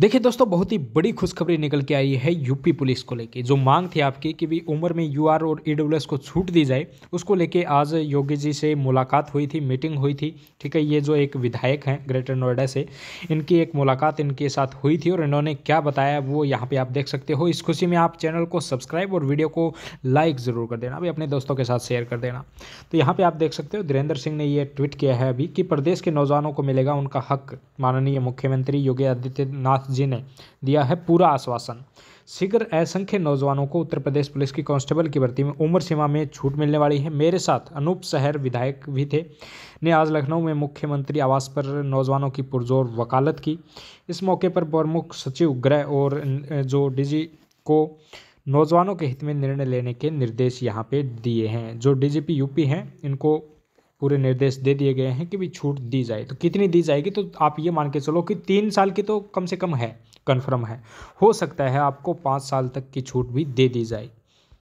देखिए दोस्तों बहुत ही बड़ी खुशखबरी निकल के आई है यूपी पुलिस को लेके जो मांग थी आपकी कि भी उम्र में यूआर और ईडब्ल्यूएस को छूट दी जाए उसको लेके आज योगी जी से मुलाकात हुई थी मीटिंग हुई थी ठीक है ये जो एक विधायक हैं ग्रेटर नोएडा से इनकी एक मुलाकात इनके साथ हुई थी और इन्होंने क्या बताया वो यहाँ पर आप देख सकते हो इस खुशी में आप चैनल को सब्सक्राइब और वीडियो को लाइक ज़रूर कर देना अभी अपने दोस्तों के साथ शेयर कर देना तो यहाँ पर आप देख सकते हो धीरेन्द्र सिंह ने ये ट्वीट किया है अभी कि प्रदेश के नौजवानों को मिलेगा उनका हक माननीय मुख्यमंत्री योगी आदित्यनाथ जी ने दिया है पूरा आश्वासन शीघ्र असंख्य नौजवानों को उत्तर प्रदेश पुलिस की कांस्टेबल की भर्ती में उम्र सीमा में छूट मिलने वाली है मेरे साथ अनूप शहर विधायक भी थे ने आज लखनऊ में मुख्यमंत्री आवास पर नौजवानों की पुरजोर वकालत की इस मौके पर प्रमुख सचिव गृह और जो डीजी को नौजवानों के हित में निर्णय लेने के निर्देश यहाँ पे दिए हैं जो डीजीपी यूपी हैं इनको पूरे निर्देश दे दिए गए हैं कि भी छूट दी जाए तो कितनी दी जाएगी तो आप ये मान के चलो कि तीन साल की तो कम से कम है कन्फर्म है हो सकता है आपको पाँच साल तक की छूट भी दे दी जाए